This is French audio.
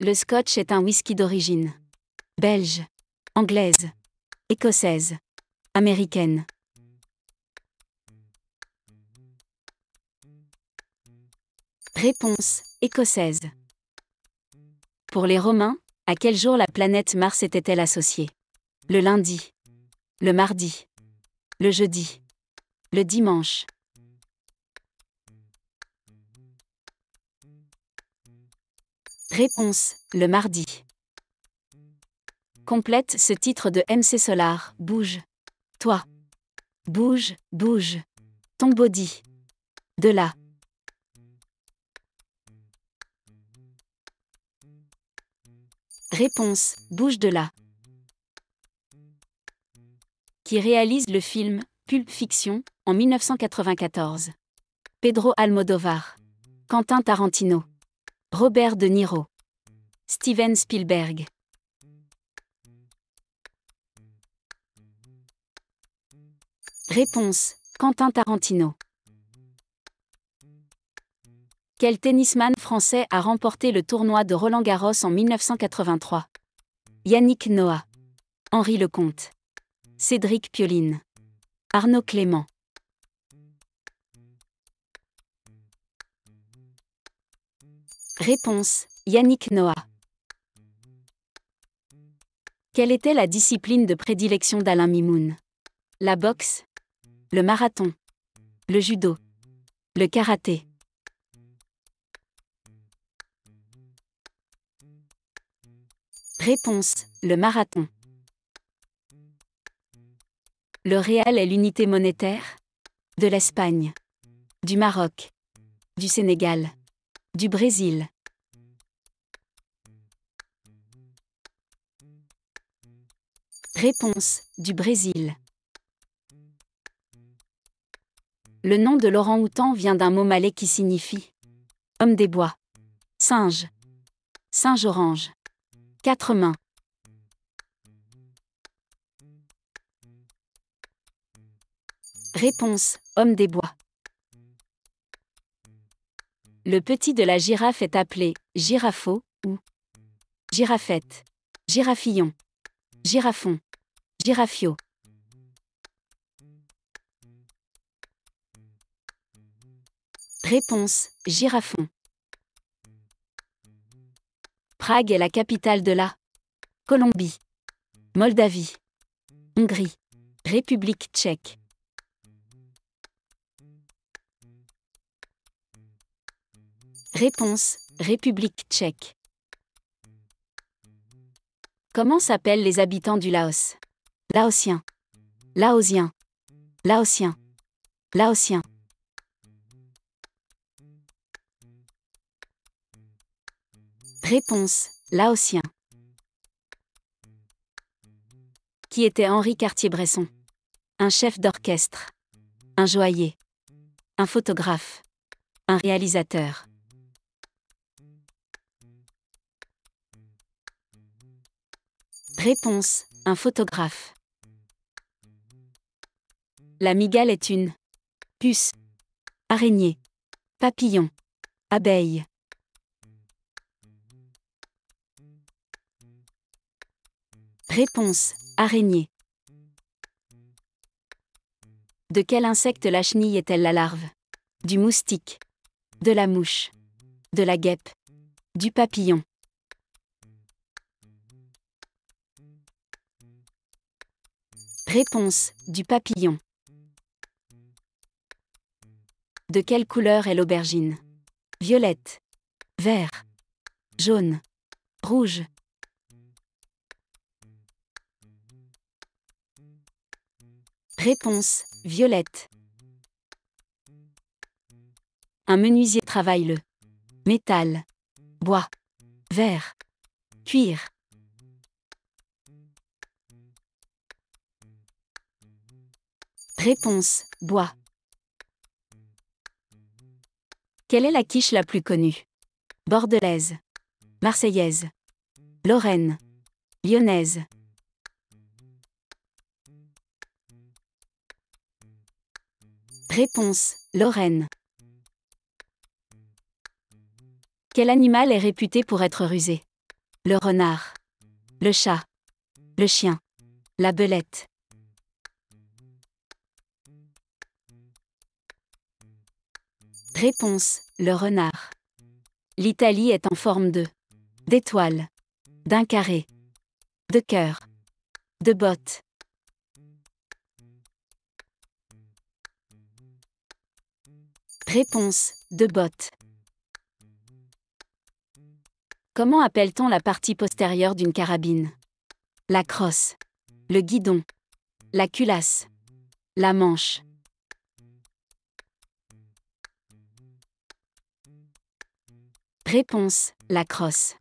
Le scotch est un whisky d'origine belge, anglaise, écossaise, américaine. Réponse écossaise. Pour les Romains, à quel jour la planète Mars était-elle associée Le lundi. Le mardi. Le jeudi. Le dimanche. Réponse le mardi. Complète ce titre de MC Solar. Bouge. Toi. Bouge, bouge. Ton body. De là. Réponse Bouge de là. Qui réalise le film Pulp Fiction en 1994. Pedro Almodovar. Quentin Tarantino. Robert De Niro. Steven Spielberg. Réponse Quentin Tarantino. Quel tennisman français a remporté le tournoi de Roland Garros en 1983 Yannick Noah. Henri Lecomte. Cédric Pioline. Arnaud Clément. Réponse Yannick Noah. Quelle était la discipline de prédilection d'Alain Mimoun La boxe Le marathon Le judo Le karaté Réponse le marathon. Le réel est l'unité monétaire de l'Espagne, du Maroc, du Sénégal, du Brésil. Réponse du Brésil. Le nom de Laurent Houtan vient d'un mot malais qui signifie homme des bois, singe, singe orange. Quatre mains. Réponse. Homme des bois. Le petit de la girafe est appelé girafot ou girafette, girafillon, girafon, girafio. Réponse. Girafon. Prague est la capitale de la Colombie, Moldavie, Hongrie, République tchèque. Réponse République tchèque. Comment s'appellent les habitants du Laos Laotiens. Laosien, Laotien, Laotien. Réponse Laotien. Qui était Henri Cartier-Bresson Un chef d'orchestre. Un joaillier. Un photographe. Un réalisateur. Réponse Un photographe. La migale est une puce, araignée, papillon, abeille. Réponse. Araignée. De quel insecte la chenille est-elle la larve Du moustique. De la mouche. De la guêpe. Du papillon. Réponse. Du papillon. De quelle couleur est l'aubergine Violette. Vert. Jaune. Rouge. Réponse violette. Un menuisier travaille le métal, bois, verre, cuir. Réponse bois. Quelle est la quiche la plus connue Bordelaise, Marseillaise, Lorraine, Lyonnaise. Réponse Lorraine. Quel animal est réputé pour être rusé Le renard. Le chat. Le chien. La belette. Réponse Le renard. L'Italie est en forme de d'étoile, d'un carré, de cœur, de bottes. Réponse de bottes. Comment appelle-t-on la partie postérieure d'une carabine La crosse. Le guidon. La culasse. La manche. Réponse La crosse.